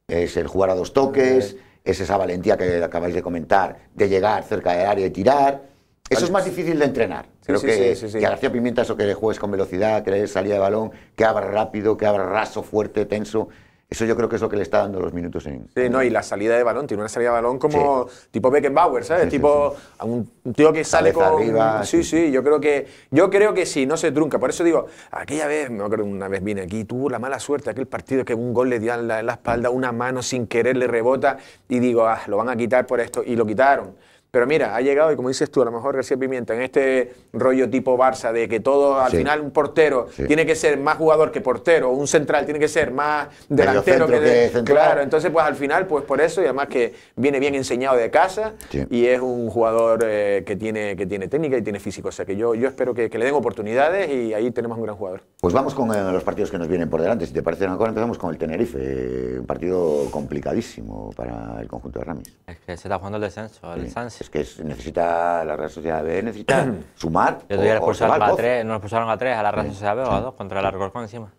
es el jugar a dos toques, es esa valentía que acabáis de comentar, de llegar cerca del área y tirar. Eso es más difícil de entrenar. Creo que, que, García Pimienta eso que juegues con velocidad, que le salida de balón, que abra rápido, que abra raso, fuerte, tenso eso yo creo que es lo que le está dando los minutos en. Sí, no, y la salida de balón, tiene una salida de balón como tipo Beckenbauer, ¿sabes? tipo un tío que sale con sí, sí, yo creo que yo creo que sí, no se trunca, por eso digo, aquella vez, me acuerdo una vez vine aquí, tuvo la mala suerte aquel partido que un gol le dio en la, en la espalda, una mano sin querer le rebota y digo, ah, lo van a quitar por esto y lo quitaron. Pero mira, ha llegado, y como dices tú, a lo mejor García Pimienta, en este rollo tipo Barça, de que todo, al final, un portero tiene que ser más jugador que portero, un central tiene que ser más delantero que, de, Claro, entonces, pues al final, pues por eso, y además que viene bien enseñado de casa, y es un jugador eh, que, tiene, que tiene técnica y tiene físico. O sea que yo, yo espero que, le den oportunidades y ahí tenemos un gran jugador. Pues vamos con eh, los partidos que nos vienen por delante. Si te parece, ahora empezamos con el Tenerife, eh, un partido complicadísimo para el conjunto de Ramis. Es que se está jugando el descenso, el que necesita la Real Sociedad B, necesita sumar. no a nos expulsaron a tres, a la Real Sociedad B o a dos, contra el Alcorcón encima.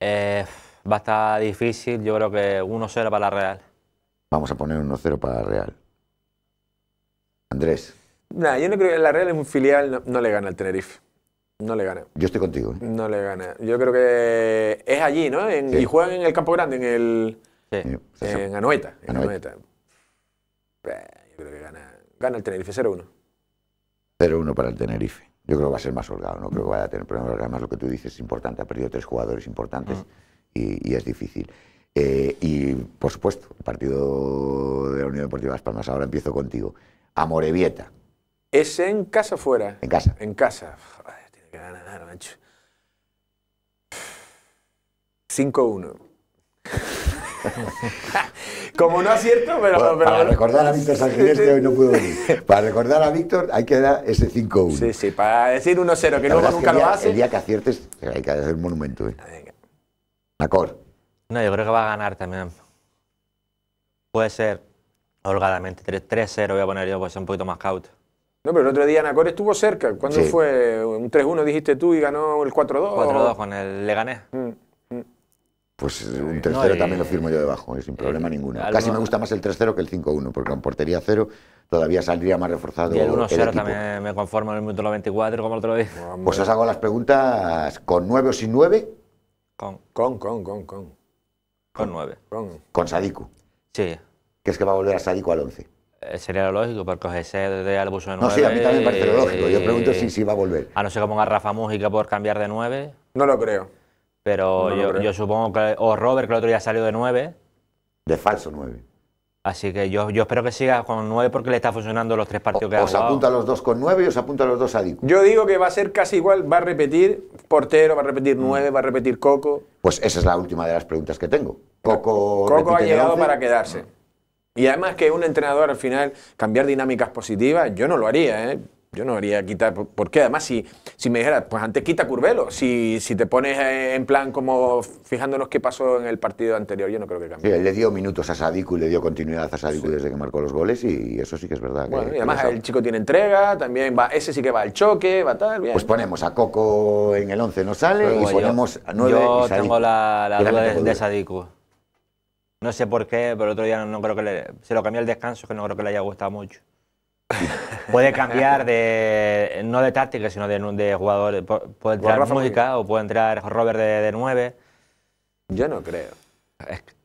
Eh, va a estar difícil, yo creo que 1-0 para la Real. Vamos a poner 1-0 para la Real. Andrés. yo no creo que la Real es un filial, no, le gana al Tenerife. No le gana. Yo estoy contigo. ¿eh? No le gana. Yo creo que es allí, ¿no? Y juegan en el campo grande, en el. Sí. En Anoeta. En Anoeta. Gana el Tenerife 0-1. 0-1 para el Tenerife. Yo creo que va a ser más holgado, no creo que vaya a tener problemas. Además, lo que tú dices es importante, ha perdido tres jugadores importantes y, es difícil. Eh, y, por supuesto, el partido de la Unión Deportiva de Las Palmas, ahora empiezo contigo. Amorevieta. ¿Es en casa o fuera? En casa. En casa. tiene que ganar, macho. 5-1. Como no acierto, pero... pero para recordar a Víctor Sanginés que hoy no puedo venir. Para recordar a Víctor hay que dar ese 5-1. Sí, sí, para decir 1-0, que luego nunca lo hace. El día que aciertes hay que hacer un monumento. ¿eh? Nacor No, yo creo que va a ganar también. Puede ser holgadamente 3-0 voy a poner yo, pues un poquito más cauto. No, pero el otro día Nacor estuvo cerca. ¿Cuándo fue? Un 3-1 dijiste tú y ganó el 4-2. 4-2 con el Leganés. Mm. Pues eh, un 3-0 eh, también lo eh, firmo yo debajo, sin problema ninguno. Casi me gusta más el 3-0 que el 5-1, porque con portería 0 todavía saldría más reforzado. Y el 1-0 también me conformo en el minuto 94, como el otro día. pues os hago las preguntas con 9 o sin 9. Con. Con, con, con, con. Con 9. Con, con Sadiku. Sí. es que va a volver a Sadiku al 11? sería lo lógico, porque ese de Albuso de 9. No, sí, a mí también me parece lo lógico. Yo pregunto si, si va a volver. A no ser que ponga Rafa Mújica por cambiar de 9. No lo creo. Pero yo, supongo que. O Robert, que el otro día salió de 9. De falso 9. Así que yo, yo espero que siga con 9 porque le está funcionando los tres partidos que ha jugado. Os apunta a los dos con 9 y os apunta a los dos a Dico. Yo digo que va a ser casi igual, va a repetir portero, va a repetir 9, mm. va a repetir Coco. Pues esa es la última de las preguntas que tengo. Coco, Coco ha llegado para quedarse. Ah. Y además que un entrenador al final cambiar dinámicas positivas, yo no lo haría, ¿eh? yo no haría quitar, porque además si, si me dijera pues antes quita Curvelo, si, si te pones eh, en plan como fijándonos qué pasó en el partido anterior, yo no creo que cambie. le dio minutos a Sadiku, le dio continuidad a Sadiku desde que marcó los goles y eso sí que es verdad. y además el chico tiene entrega, también va, ese sí que va al choque, va tal, Pues ponemos a Coco en el 11, no sale, y ponemos a 9 Yo tengo la, la de, Sadiku. No sé por qué, pero el otro día no, creo que se lo cambié el descanso, que no creo que le haya gustado mucho puede cambiar de no de táctica, sino de, de jugador. Puede entrar Música o puede entrar Robert de, de 9. Yo no creo.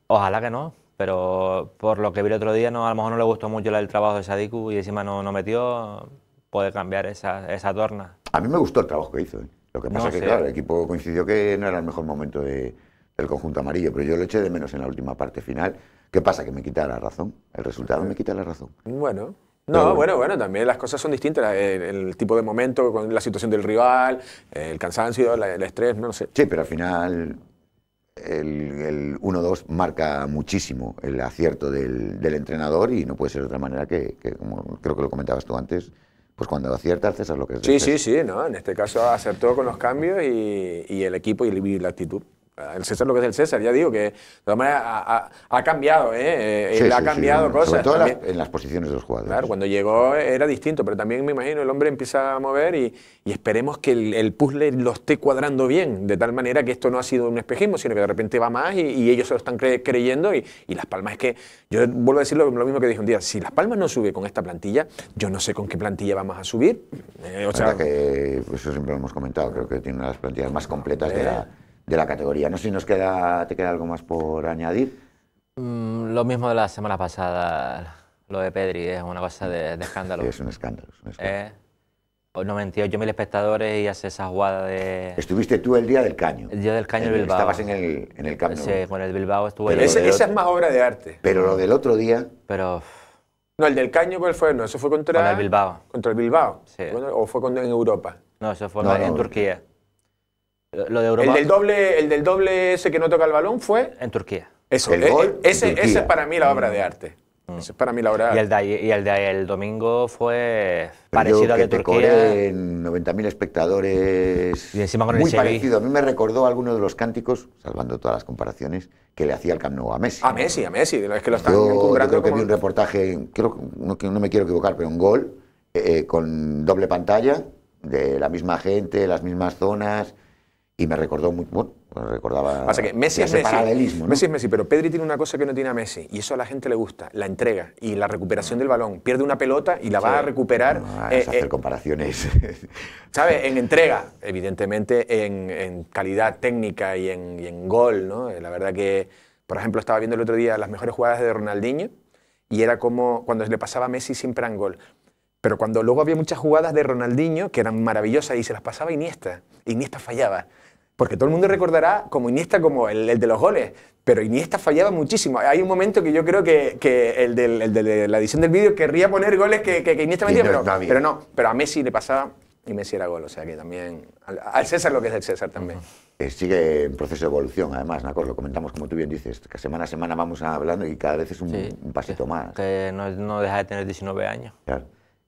ojalá que no, pero por lo que vi el otro día, no, a lo mejor no le gustó mucho el trabajo de Sadiku y encima no, no metió. Puede cambiar esa, torna. A mí me gustó el trabajo que hizo. ¿eh? Lo que pasa es que, claro, el equipo coincidió que no era el mejor momento de, del conjunto amarillo, pero yo lo eché de menos en la última parte final. ¿Qué pasa? Que me quita la razón. El resultado me quita la razón. Bueno. No, bueno. bueno, también las cosas son distintas. El, tipo de momento, con la situación del rival, el cansancio, el, estrés, no, sé. Sí, pero al final el, el 1-2 marca muchísimo el acierto del, entrenador y no puede ser de otra manera que, como creo que lo comentabas tú antes, pues cuando aciertas haces lo que es. Sí, sí, sí, no, en este caso acertó con los cambios y el equipo y la actitud el César lo que es el César, ya digo que de todas maneras ha, cambiado, ¿eh? eh ha cambiado cosas. Sobre todo en las posiciones de los jugadores. Claro, cuando llegó era distinto, pero también me imagino el hombre empieza a mover y, esperemos que el, puzzle lo esté cuadrando bien, de tal manera que esto no ha sido un espejismo, sino que de repente va más y, ellos se lo están creyendo y, Las Palmas es que, yo vuelvo a decir lo, mismo que dije un día, si Las Palmas no sube con esta plantilla, yo no sé con qué plantilla vamos a subir. Eh, o sea, que, eso siempre lo hemos comentado, creo que tiene una de las plantillas más completas de eh, la de la categoría. No sé si nos queda, te queda algo más por añadir. Mm, lo mismo de la semana pasada, lo de Pedri, es una cosa de, escándalo. es un escándalo. Es un escándalo. Eh, espectadores y hace esa jugada de... Estuviste tú el día del caño. El día del caño del Bilbao. Estabas en el, en el campo. Sí, con el Bilbao estuve... Pero esa es más obra de arte. Pero lo del otro día... Pero... No, el del caño ¿cuál fue, no, eso fue contra... el Bilbao. Contra el Bilbao. Sí. ¿O fue en Europa? No, eso fue en Turquía el del doble, el del doble ese que no toca el balón fue en Turquía. Eso, ese, es para mí la obra de arte. es para mí la obra. Y el de, y el, domingo fue parecido al de Turquía. En 90.000 espectadores. Y encima con muy parecido. A mí me recordó alguno de los cánticos, salvando todas las comparaciones, que le hacía el Camp Nou a Messi. A Messi, a Messi. Es que lo están yo, creo que vi un reportaje, no, me quiero equivocar, pero un gol eh, eh, con doble pantalla de la misma gente, las mismas zonas y me recordó muy bueno recordaba o que Messi es Messi, paralelismo Messi es Messi pero Pedri tiene una cosa que no tiene a Messi y eso a la gente le gusta la entrega y la recuperación del balón pierde una pelota y la va a recuperar no, ah, eh, hacer eh, comparaciones sabes en entrega evidentemente en, calidad técnica y en, gol no eh, la verdad que por ejemplo estaba viendo el otro día las mejores jugadas de Ronaldinho y era como cuando le pasaba a Messi siempre en gol pero cuando luego había muchas jugadas de Ronaldinho que eran maravillosas y se las pasaba Iniesta Iniesta fallaba porque todo el mundo recordará como Iniesta como el, de los goles, pero Iniesta fallaba muchísimo. Hay un momento que yo creo que, que el, del, de la edición del vídeo querría poner goles que, que, Iniesta metía, pero, no. Pero a Messi le pasaba y Messi era gol, o sea que también... Al, César lo que es el César también. Eh, sigue en proceso de evolución, además, Nacos, lo comentamos como tú bien dices, que semana a semana vamos hablando y cada vez es un, pasito más. Que no, no, deja de tener 19 años. Claro.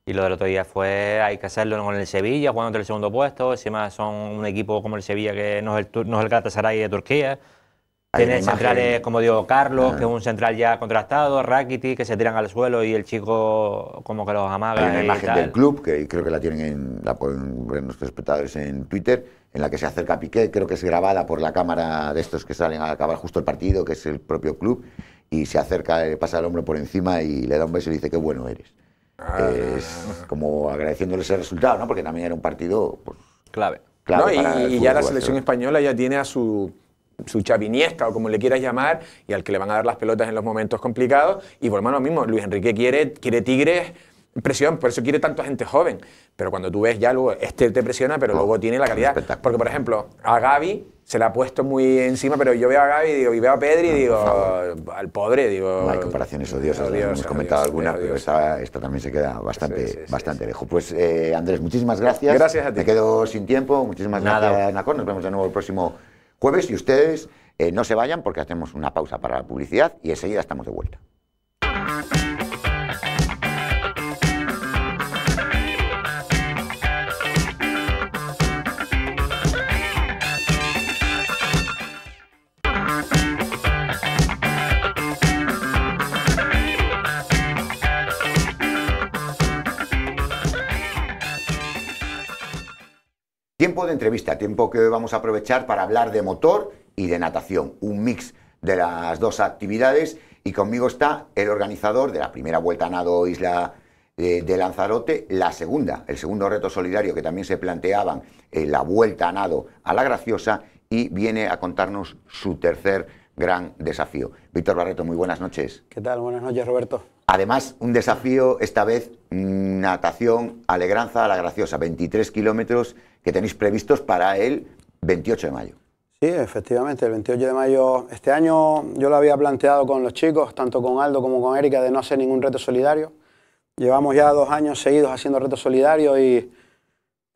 Y lo del otro día fue, hay que hacerlo con el Sevilla, jugando entre el segundo puesto. Encima son un equipo como el Sevilla, que no es el, no es el Galatasaray de Turquía. tiene centrales como digo, Carlos, que es un central ya contratado Rakiti, que se tiran al suelo y el chico como que los amaga. Hay una imagen del club, que creo que la tienen en, la nuestros espectadores en Twitter, en la que se acerca Piqué, creo que es grabada por la cámara de estos que salen a acabar justo el partido, que es el propio club, y se acerca, pasa el hombro por encima y le da un beso y dice, qué bueno eres. Es como agradeciéndole ese resultado, ¿no? Porque también era un partido pues, clave. clave y, ya la selección española ya tiene a su su chaviniesta o como le quieras llamar, y al que le van a dar las pelotas en los momentos complicados. Y por lo mismo, Luis Enrique quiere, quiere Tigres presión, por eso quiere tanto gente joven. Pero cuando tú ves ya luego, este te presiona, pero luego oh, tiene la calidad. Porque, por ejemplo, a Gaby se la ha puesto muy encima, pero yo veo a Gaby y veo a Pedri y ah, digo, al pobre, digo. hay comparaciones odiosas, odiosas hemos comentado alguna pero esta, esta, también se queda bastante, bastante lejos. Pues eh, Andrés, muchísimas gracias. Gracias a Me quedo sin tiempo, muchísimas Nada. gracias, Nacor. Nos vemos de nuevo el próximo jueves y ustedes eh, no se vayan porque hacemos una pausa para la publicidad y enseguida estamos de vuelta. tiempo de entrevista, tiempo que vamos a aprovechar para hablar de motor y de natación, un mix de las dos actividades y conmigo está el organizador de la primera vuelta a nado Isla eh, de, Lanzarote, la segunda, el segundo reto solidario que también se planteaban, la vuelta a nado a la Graciosa y viene a contarnos su tercer gran desafío. Víctor Barreto, muy buenas noches. ¿Qué tal? Buenas noches, Roberto. Además, un desafío, esta vez natación Alegranza a la Graciosa, 23 kilómetros que tenéis previstos para el 28 de mayo. Sí, efectivamente, el 28 de mayo este año yo lo había planteado con los chicos, tanto con Aldo como con Erika, de no hacer ningún reto solidario. Llevamos ya dos años seguidos haciendo reto solidario y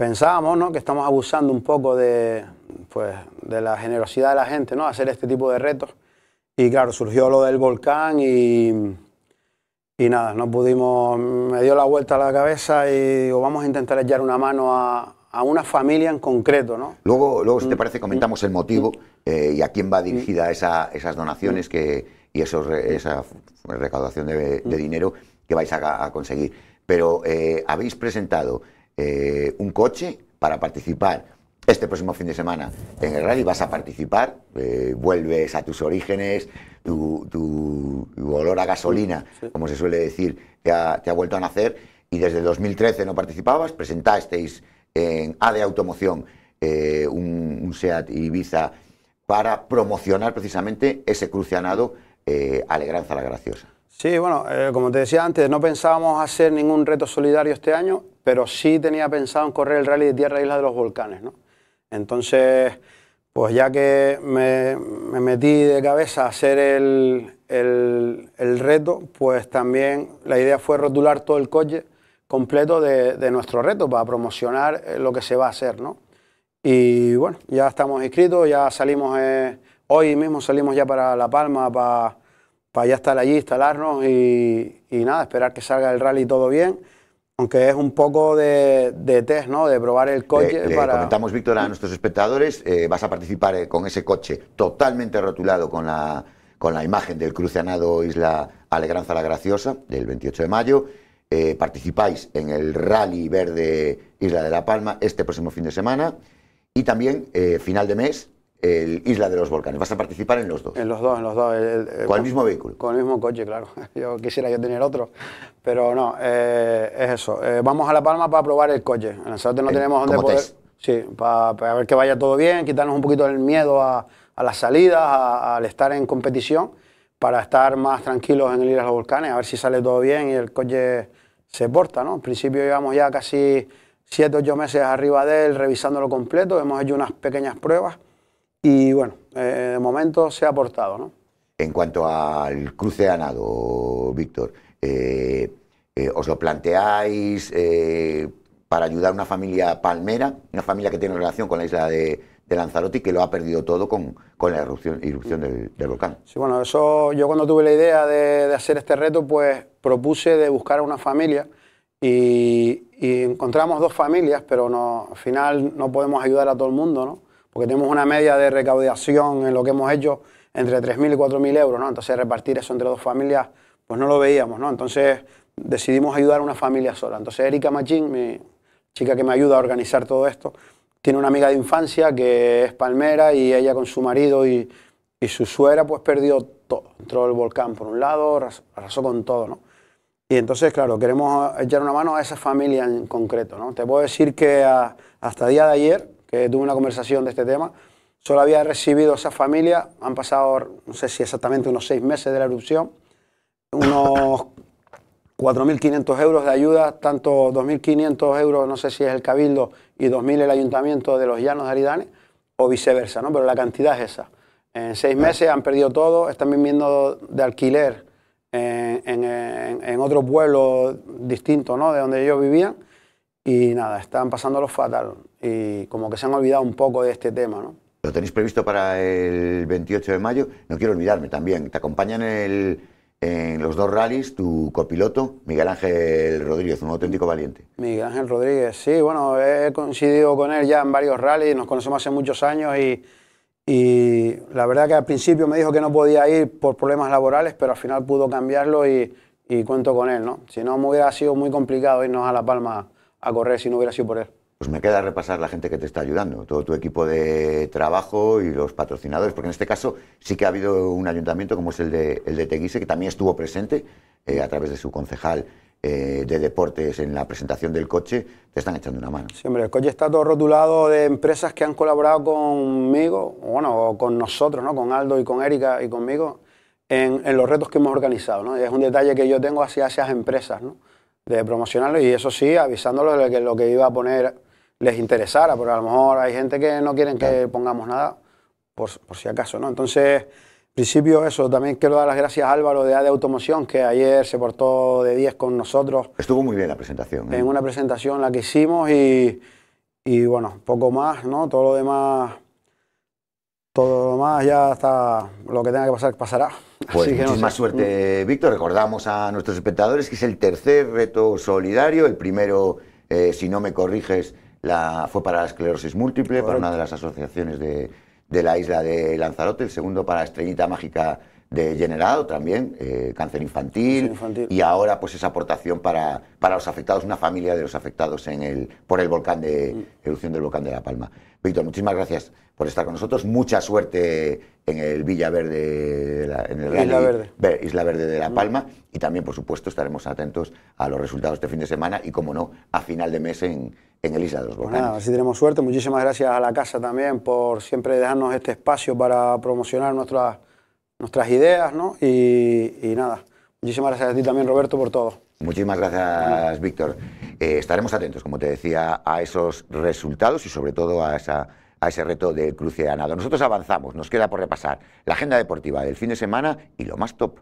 pensábamos ¿no? que estamos abusando un poco de, pues, de la generosidad de la gente, ¿no? hacer este tipo de retos. Y claro, surgió lo del volcán y, y nada, no pudimos, me dio la vuelta a la cabeza y digo, vamos a intentar echar una mano a, a una familia en concreto, ¿no? Luego, luego si te mm. parece, comentamos el motivo mm. eh, y a quién va mm. dirigida esas donaciones que, y esos, esa recaudación de, dinero que vais a, conseguir. Pero eh, habéis presentado eh, un coche para participar este próximo fin de semana en el rally vas a participar, eh, vuelves a tus orígenes, tu, olor a gasolina, como se suele decir, te ha, te ha, vuelto a nacer y desde 2013 no participabas, presentasteis en A de Automoción eh, un, un, SEAT Ibiza para promocionar precisamente ese crucianado Alegranza la Graciosa. Sí, bueno, eh, como te decía antes, no pensábamos hacer ningún reto solidario este año, pero sí tenía pensado en correr el rally de tierra e Isla de los Volcanes, ¿no? Entonces, pues ya que me, metí de cabeza a hacer el, el, reto, pues también la idea fue rotular todo el coche completo de, de, nuestro reto para promocionar eh, lo que se va a hacer, ¿no? Y bueno, ya estamos inscritos, ya salimos, eh, hoy mismo salimos ya para La Palma, para para ya estar allí, instalarnos y, y, nada, esperar que salga el rally todo bien. Aunque es un poco de, test, ¿no? De probar el coche. Le, comentamos, Víctor, a nuestros espectadores, eh, vas a participar eh, con ese coche totalmente rotulado con la, con la imagen del cruce Isla Alegranza La Graciosa del 28 de mayo. Eh, participáis en el Rally Verde Isla de la Palma este próximo fin de semana y también final de mes el Isla de los Volcanes. Vas a participar en los dos. En los dos, en los dos. El, ¿Con, el mismo vehículo? Con el mismo coche, claro. Yo quisiera yo tener otro, pero no, eh, es eso. Eh, vamos a La Palma para probar el coche. En Lanzarote no eh, tenemos donde poder... Sí, para, ver que vaya todo bien, quitarnos un poquito el miedo a, a las salidas, al estar en competición, para estar más tranquilos en el Isla de los Volcanes, a ver si sale todo bien y el coche se porta, ¿no? En principio llevamos ya casi 7, ocho meses arriba de él revisándolo completo, hemos hecho unas pequeñas pruebas y bueno, eh, de momento se ha aportado, ¿no? En cuanto al cruce ganado, Víctor, eh, eh, ¿os lo planteáis para ayudar a una familia palmera, una familia que tiene relación con la isla de, Lanzarote y que lo ha perdido todo con, la erupción, irrupción del, volcán? Sí, bueno, eso yo cuando tuve la idea de, hacer este reto, pues propuse de buscar a una familia. Y, encontramos dos familias, pero no, al final no podemos ayudar a todo el mundo, ¿no? porque tenemos una media de recaudación en lo que hemos hecho entre 3.000 y 4.000 euros, ¿no? Entonces repartir eso entre dos familias, pues no lo veíamos, ¿no? Entonces decidimos ayudar a una familia sola. Entonces Erika Machín, mi chica que me ayuda a organizar todo esto, tiene una amiga de infancia que es palmera y ella con su marido y, su suegra pues perdió todo. Entró el volcán por un lado, arrasó con todo, ¿no? Y entonces, claro, queremos echar una mano a esa familia en concreto, ¿no? Te puedo decir que hasta día de ayer tuve una conversación de este tema, solo había recibido esa familia, han pasado, no sé si exactamente unos seis meses de la erupción, unos 4.500 euros de ayuda, tanto 2.500 euros, no sé si es el Cabildo, y 2.000 el Ayuntamiento de los Llanos de Aridane, o viceversa, ¿no? Pero la cantidad es esa. En seis meses han perdido todo, están viviendo de alquiler en, en, otro pueblo distinto, ¿no? De donde ellos vivían y nada, están pasándolo fatal y como que se han olvidado un poco de este tema, ¿no? Lo tenéis previsto para el 28 de mayo. No quiero olvidarme también, te acompañan en los dos rallies tu copiloto, Miguel Ángel Rodríguez, un auténtico valiente. Miguel Ángel Rodríguez, sí, bueno, he coincidido con él ya en varios rallies, nos conocemos hace muchos años y, y la verdad que al principio me dijo que no podía ir por problemas laborales, pero al final pudo cambiarlo y, y cuento con él, ¿no? Si no, me hubiera sido muy complicado irnos a La Palma a correr si no hubiera sido por él. Pues me queda repasar la gente que te está ayudando, todo tu equipo de trabajo y los patrocinadores, porque en este caso sí que ha habido un ayuntamiento como es el de, de Teguise, que también estuvo presente eh, a través de su concejal eh, de deportes en la presentación del coche, te están echando una mano. Sí hombre, el coche está todo rotulado de empresas que han colaborado conmigo, bueno, con nosotros, ¿no? con Aldo y con Erika y conmigo, en, los retos que hemos organizado. ¿no? es un detalle que yo tengo hacia esas empresas. ¿no? de promocionarlo y eso sí, avisándolos de que lo que iba a poner les interesara, porque a lo mejor hay gente que no quieren que pongamos nada, por, si acaso, ¿no? Entonces, en principio eso, también quiero dar las gracias a Álvaro de AD Automoción, que ayer se portó de 10 con nosotros. Estuvo muy bien la presentación. ¿eh? En una presentación la que hicimos y, y, bueno, poco más, ¿no? Todo lo demás, todo lo demás ya está, lo que tenga que pasar, pasará. Pues suerte, Víctor. Recordamos a nuestros espectadores que es el tercer reto solidario. El primero, eh, si no me corriges, fue para la esclerosis múltiple, para una de las asociaciones de, de la isla de Lanzarote. El segundo para Estrellita Mágica generado también, eh, cáncer, infantil, y ahora pues esa aportación para, para los afectados, una familia de los afectados en el, por el volcán de mm. erupción del volcán de La Palma. Víctor, muchísimas gracias por estar con nosotros, mucha suerte en el Villaverde, en el Isla, Verde. Isla Verde de La mm. Palma, y también por supuesto estaremos atentos a los resultados este fin de semana y como no, a final de mes en, el Isla de los pues Volcanes. nada, tenemos suerte, muchísimas gracias a la casa también por siempre dejarnos este espacio para promocionar nuestras nuestras ideas, ¿no? Y, nada, muchísimas gracias a ti también, Roberto, por todo. Muchísimas gracias, Víctor. Eh, estaremos atentos, como te decía, a esos resultados y sobre todo a ese reto de cruce ganado. Nosotros avanzamos, nos queda por repasar la agenda deportiva del fin de semana y lo más top.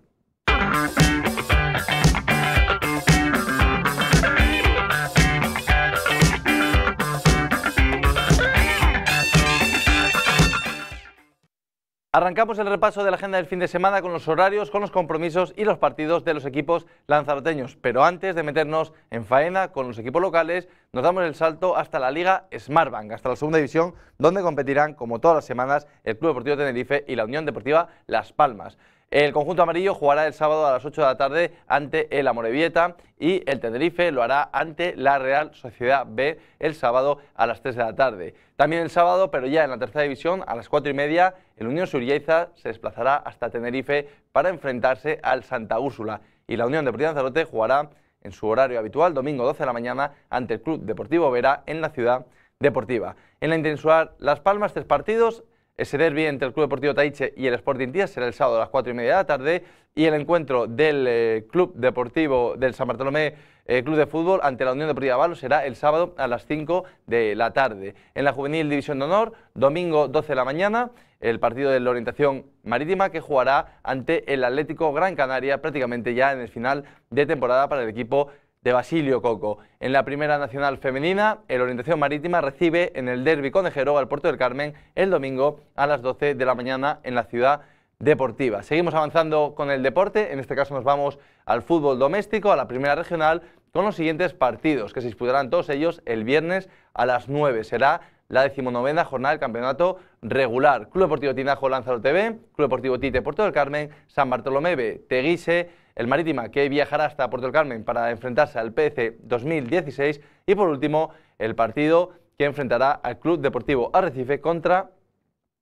Arrancamos el repaso de la agenda del fin de semana con los horarios, con los compromisos y los partidos de los equipos lanzaroteños. Pero antes de meternos en faena con los equipos locales, nos damos el salto hasta la Liga Smartbank, hasta la segunda división, donde competirán, como todas las semanas, el Club Deportivo Tenerife y la Unión Deportiva Las Palmas. El conjunto amarillo jugará el sábado a las 8 de la tarde ante el Amorebieta y el Tenerife lo hará ante la Real Sociedad B el sábado a las 3 de la tarde. También el sábado, pero ya en la tercera división, a las 4 y media, el Unión Surieza se desplazará hasta Tenerife para enfrentarse al Santa Úrsula y la Unión Deportiva Lanzarote jugará en su horario habitual, domingo 12 de la mañana, ante el Club Deportivo Vera en la ciudad deportiva. En la Intensuar Las Palmas, tres partidos, el derbi entre el Club Deportivo Taiche y el Sporting Tías será el sábado a las 4 y media de la tarde y el encuentro del eh, Club Deportivo del San Bartolomé eh, Club de Fútbol ante la Unión de Valo será el sábado a las 5 de la tarde. En la Juvenil División de Honor, domingo 12 de la mañana, el partido de la orientación marítima que jugará ante el Atlético Gran Canaria prácticamente ya en el final de temporada para el equipo de Basilio Coco. En la Primera Nacional Femenina, el Orientación Marítima recibe en el Derby Conejero al Puerto del Carmen el domingo a las 12 de la mañana en la ciudad deportiva. Seguimos avanzando con el deporte, en este caso nos vamos al fútbol doméstico, a la Primera Regional, con los siguientes partidos, que se disputarán todos ellos el viernes a las 9. Será la decimonovena jornada del campeonato regular. Club Deportivo Tinajo Lanzarote TV Club Deportivo Tite Puerto del Carmen, San Bartolomé B, Teguise, el Marítima, que viajará hasta Puerto del Carmen para enfrentarse al PC 2016, y por último, el partido que enfrentará al Club Deportivo Arrecife contra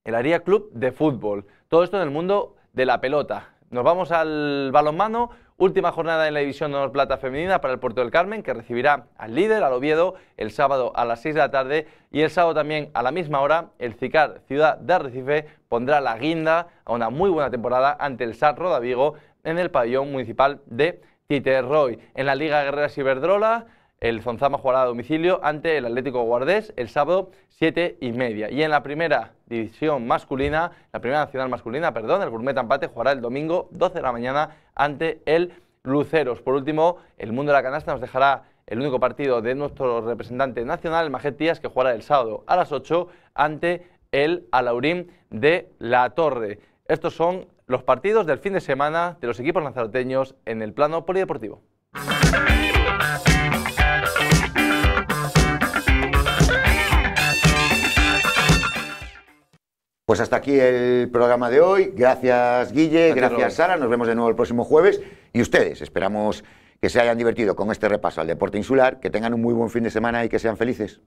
el Aria Club de Fútbol. Todo esto en el mundo de la pelota. Nos vamos al balonmano, última jornada en la división de plata femenina para el Puerto del Carmen, que recibirá al líder, al Oviedo, el sábado a las 6 de la tarde y el sábado también a la misma hora, el Cicar Ciudad de Arrecife pondrá la guinda a una muy buena temporada ante el sarro Rodavigo... Vigo en el pabellón municipal de Titerroy. En la Liga Guerrera Ciberdrola, el Zonzama jugará a domicilio ante el Atlético Guardés el sábado 7 y media. Y en la primera división masculina, la primera nacional masculina, perdón, el Gourmet Empate jugará el domingo 12 de la mañana ante el Luceros. Por último, el mundo de la canasta nos dejará el único partido de nuestro representante nacional, el que jugará el sábado a las 8 ante el Alaurín de la Torre. Estos son los partidos del fin de semana de los equipos lanzaroteños en el plano polideportivo. Pues hasta aquí el programa de hoy. Gracias Guille, gracias, gracias Sara. Nos vemos de nuevo el próximo jueves. Y ustedes, esperamos que se hayan divertido con este repaso al deporte insular, que tengan un muy buen fin de semana y que sean felices.